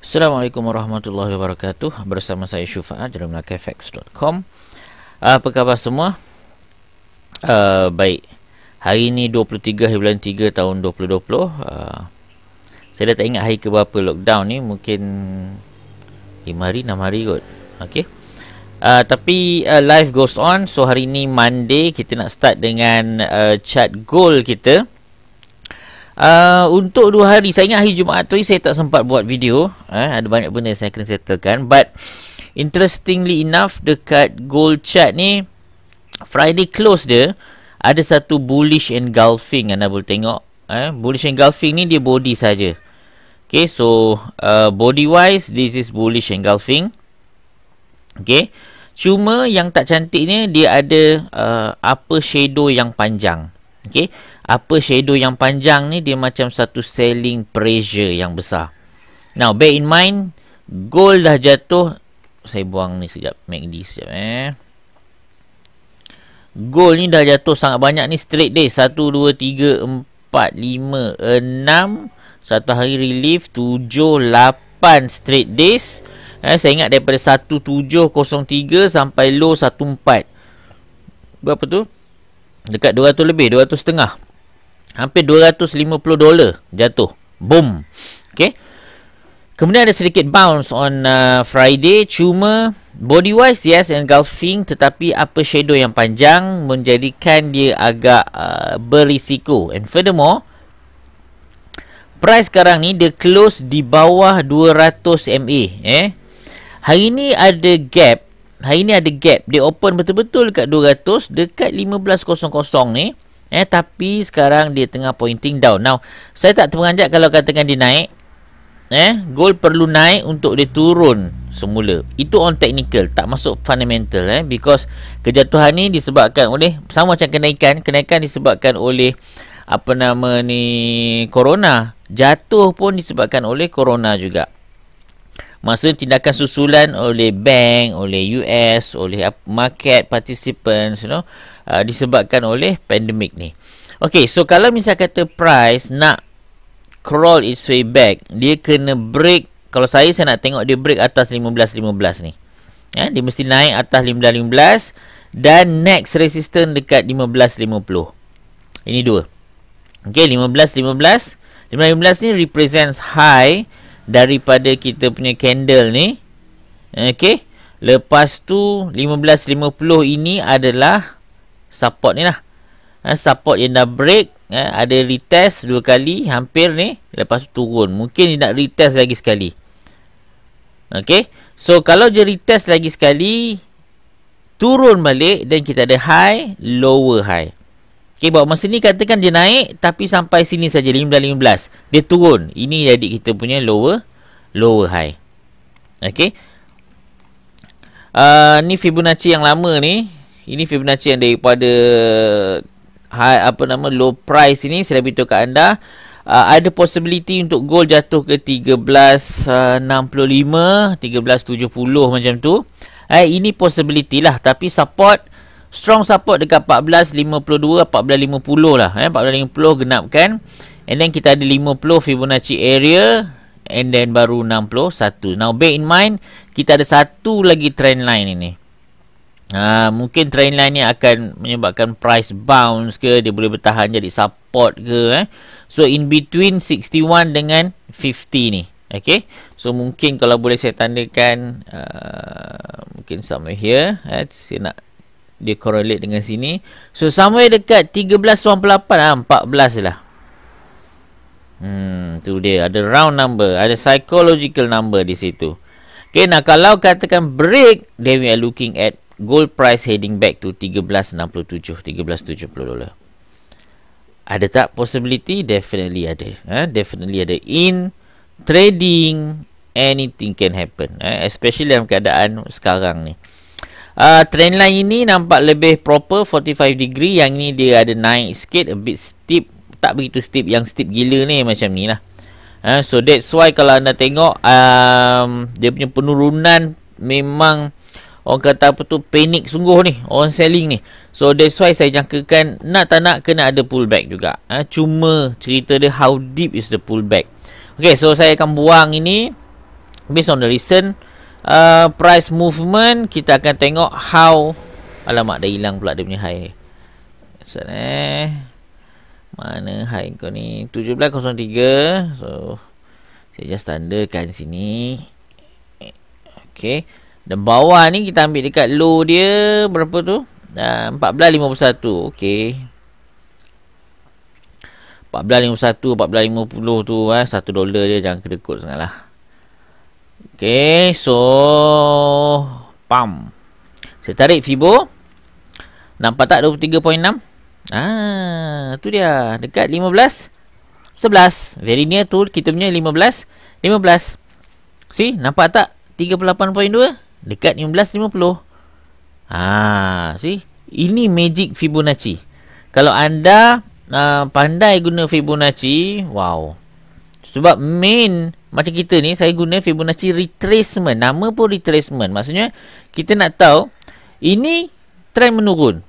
Assalamualaikum warahmatullahi wabarakatuh Bersama saya Syufa'at dari MelakaFX.com Apa khabar semua? Uh, baik Hari ini 23 bulan 3 tahun 2020 uh, Saya dah tak ingat hari keberapa lockdown ni Mungkin 5 hari, 6 hari kot Okay Uh, tapi uh, life goes on So hari ini Monday Kita nak start dengan uh, chart goal kita Uh, untuk dua hari saya ingat hari Jumaat tu saya tak sempat buat video eh, ada banyak benda saya kena settlekan but interestingly enough dekat gold chart ni Friday close dia ada satu bullish engulfing anda boleh tengok eh. bullish engulfing ni dia body saja. Okay, so uh, body wise this is bullish engulfing. Okay, cuma yang tak cantiknya dia ada uh, upper shadow yang panjang. Okay, apa shadow yang panjang ni dia macam satu selling pressure yang besar. Now bear in mind gold dah jatuh saya buang ni sekejap MACD sekejap eh. Gold ni dah jatuh sangat banyak ni straight day 1 2 3 4 5 6 satu hari relief 7 8 straight days. Eh, saya ingat daripada 1703 sampai low 14. Berapa tu? Dekat 200 lebih, 200 setengah hampir 250 dolar jatuh boom okey kemudian ada sedikit bounce on uh, friday cuma body wise yes engulfing tetapi apa shadow yang panjang menjadikan dia agak uh, berisiko and furthermore price sekarang ni dia close di bawah 200 MA eh hari ni ada gap hari ni ada gap dia open betul-betul dekat 200 dekat 1500 ni Eh, tapi sekarang dia tengah pointing down. Now, saya tak terperanjat kalau katakan dia naik. Eh, gold perlu naik untuk dia turun semula. Itu on technical, tak masuk fundamental eh because kejatuhan ni disebabkan oleh sama macam kenaikan, kenaikan disebabkan oleh apa nama ni corona. Jatuh pun disebabkan oleh corona juga. Maksudnya tindakan susulan oleh bank, oleh US, oleh market participants, you know, uh, disebabkan oleh pandemik ni. Okay, so kalau misalnya kata price nak crawl its way back, dia kena break. Kalau saya, saya nak tengok dia break atas 15-15 ni. Ya, dia mesti naik atas 15-15 dan next resistance dekat 15-50. Ini dua. Okay, 15-15. 15-15 ni represents high daripada kita punya candle ni. Okey. Lepas tu 15.50 ini adalah support ni lah. Ha, support yang dah break. Ha, ada retest dua kali hampir ni. Lepas tu turun. Mungkin dia nak retest lagi sekali. Okey. So kalau dia retest lagi sekali. Turun balik. Dan kita ada high. Lower high. Okay, bawa masa ni katakan dia naik tapi sampai sini saja 15-15. Dia turun. Ini jadi kita punya lower lower high. Okay. Uh, ah, ni Fibonacci yang lama ni. Ini Fibonacci yang daripada high, apa nama low price ini saya beritahu kat anda. Uh, ada possibility untuk gold jatuh ke 13.65, uh, 13.70 macam tu. Eh, ini possibility lah. Tapi support strong support dekat 14.52 14.50 lah eh 14.50 genapkan and then kita ada 50 Fibonacci area and then baru 61 now bear in mind kita ada satu lagi trend line ini Uh, mungkin trend line ni akan menyebabkan price bounce ke dia boleh bertahan jadi support ke eh. So in between 61 dengan 50 ni. Okay. So mungkin kalau boleh saya tandakan uh, mungkin somewhere here. Eh, saya nak dia correlate dengan sini so somewhere dekat 13.98 ah 14 lah hmm tu dia ada round number ada psychological number di situ Okay, nah kalau katakan break then we are looking at gold price heading back to 13.67 13.70 ada tak possibility definitely ada eh definitely ada in trading anything can happen eh especially dalam keadaan sekarang ni uh, trend line ini nampak lebih proper 45 degree yang ni dia ada naik sikit a bit steep tak begitu steep yang steep gila ni macam ni lah uh, so that's why kalau anda tengok um, dia punya penurunan memang orang kata apa tu panik sungguh ni orang selling ni so that's why saya jangkakan nak tak nak kena ada pullback juga uh, cuma cerita dia how deep is the pullback Okay, so saya akan buang ini based on the recent Uh, price movement kita akan tengok how alamat dah hilang pula dia punya high sana eh mana high kau ni 1703 so saya just tandakan sini Okay dan bawah ni kita ambil dekat low dia berapa tu ah, uh, 14.51 Okay 14.51, 14.50 tu eh, ah, 1 dolar dia jangan kedekut sangat lah Okay, so pam. Saya tarik fibo. Nampak tak 23.6? Ah, tu dia dekat 15 11. Very near tu kita punya 15 15. Si, nampak tak 38.2 dekat 15.50. Ah, si, ini magic Fibonacci. Kalau anda uh, pandai guna Fibonacci, wow. Sebab main macam kita ni, saya guna Fibonacci retracement. Nama pun retracement. Maksudnya, kita nak tahu, ini trend menurun.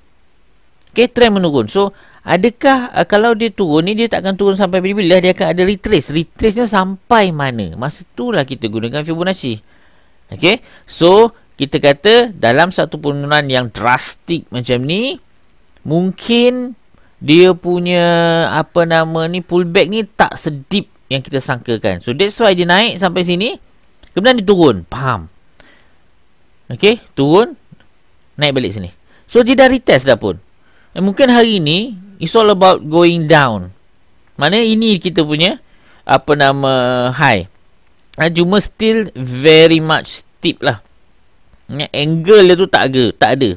Okay, trend menurun. So, adakah uh, kalau dia turun ni, dia tak akan turun sampai bila-bila. Dia akan ada retrace. Retrace-nya sampai mana? Masa itulah kita gunakan Fibonacci. Okay, so, kita kata dalam satu penurunan yang drastik macam ni, mungkin dia punya apa nama ni pullback ni tak sedip yang kita sangkakan. So that's why dia naik sampai sini. Kemudian dia turun. Faham? Okay. Turun. Naik balik sini. So dia dah retest dah pun. And mungkin hari ini It's all about going down. Mana ini kita punya. Apa nama. High. Ah, cuma still very much steep lah. Angle dia tu tak ada. Tak ada.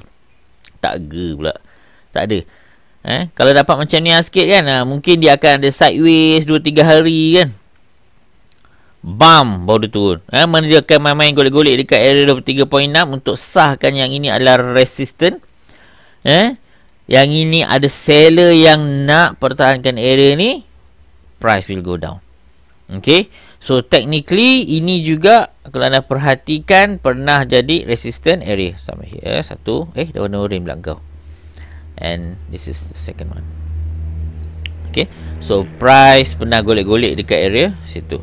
Tak ada pula. Tak ada. Eh, kalau dapat macam ni sikit kan, ha, mungkin dia akan ada sideways 2-3 hari kan. Bam, baru dia turun. Eh, mana dia akan main-main golek-golek dekat area 23.6 untuk sahkan yang ini adalah resistant. Eh, yang ini ada seller yang nak pertahankan area ni, price will go down. Okay. So, technically, ini juga kalau anda perhatikan pernah jadi resistant area. Sama here, satu. Eh, dah warna orang belakang kau and this is the second one okay so price pernah golek-golek dekat area situ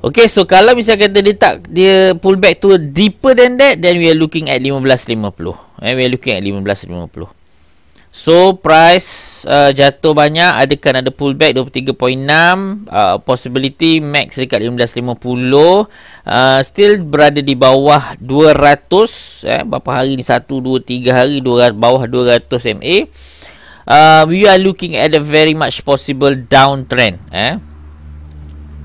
Okay, so kalau misalnya kata dia tak dia pull back to deeper than that, then we are looking at 15.50. And eh, we are looking at So price uh, jatuh banyak Adakah ada pullback 23.6 uh, Possibility max dekat 15.50 uh, Still berada di bawah 200 eh, Berapa hari ni 1, 2, 3 hari 200, Bawah 200 MA uh, We are looking at a very much possible downtrend eh,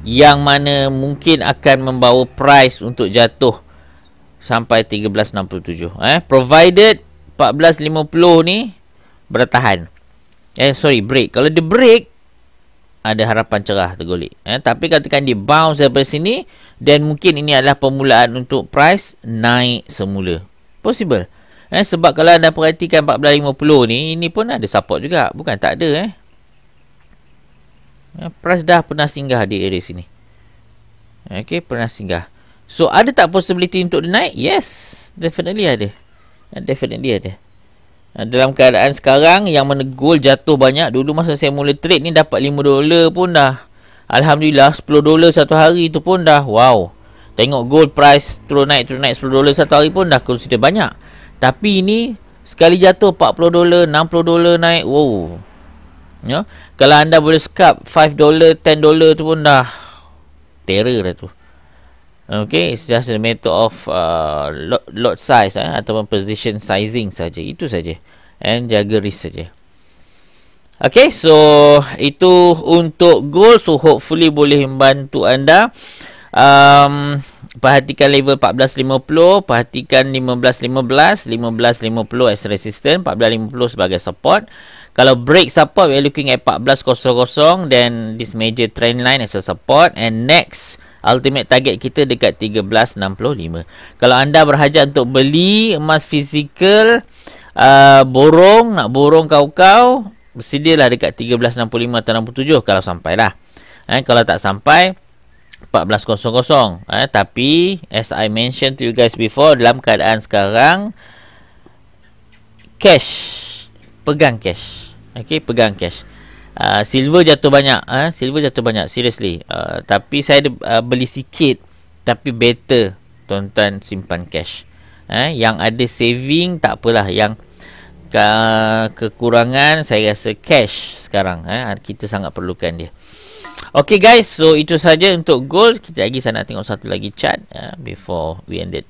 Yang mana mungkin akan membawa price untuk jatuh Sampai 13.67 eh. Provided 14.50 ni bertahan. Eh sorry break. Kalau dia break ada harapan cerah tergolik. Eh tapi katakan dia bounce daripada sini dan mungkin ini adalah permulaan untuk price naik semula. Possible. Eh sebab kalau anda perhatikan 14.50 ni ini pun ada support juga. Bukan tak ada eh. eh price dah pernah singgah di area sini. Okey pernah singgah. So ada tak possibility untuk dia naik? Yes, definitely ada. Eh, definitely ada. Ha, dalam keadaan sekarang yang menegul jatuh banyak dulu masa saya mula trade ni dapat 5 dolar pun dah alhamdulillah 10 dolar satu hari tu pun dah wow tengok gold price turun naik turun naik 10 dolar satu hari pun dah consider banyak tapi ini sekali jatuh 40 dolar 60 dolar naik wow ya kalau anda boleh scalp 5 dolar 10 dolar tu pun dah terror dah tu Okay, it's just a matter of uh, lot, lot size eh, ataupun position sizing saja. Itu saja. And jaga risk saja. Okay, so itu untuk goal. So, hopefully boleh membantu anda. Um, perhatikan level 14.50. Perhatikan 15.15. 15.50 as resistance. 14.50 sebagai support. Kalau break support, we looking at 14.00. Then, this major trend line as a support. And next ultimate target kita dekat 1365. Kalau anda berhajat untuk beli emas fizikal uh, borong nak borong kau-kau bersedialah dekat 1365 atau 67 kalau sampailah. Eh kalau tak sampai 14.00 eh tapi as I mentioned to you guys before dalam keadaan sekarang cash pegang cash. Okay, pegang cash uh, silver jatuh banyak eh silver jatuh banyak seriously uh, tapi saya ada, uh, beli sikit tapi better tuan-tuan simpan cash eh yang ada saving tak apalah yang ke- kekurangan saya rasa cash sekarang eh kita sangat perlukan dia Okay guys, so itu saja untuk gold. Kita lagi saya nak tengok satu lagi chat uh, before we ended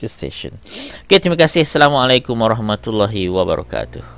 this session. Okay, terima kasih. Assalamualaikum warahmatullahi wabarakatuh.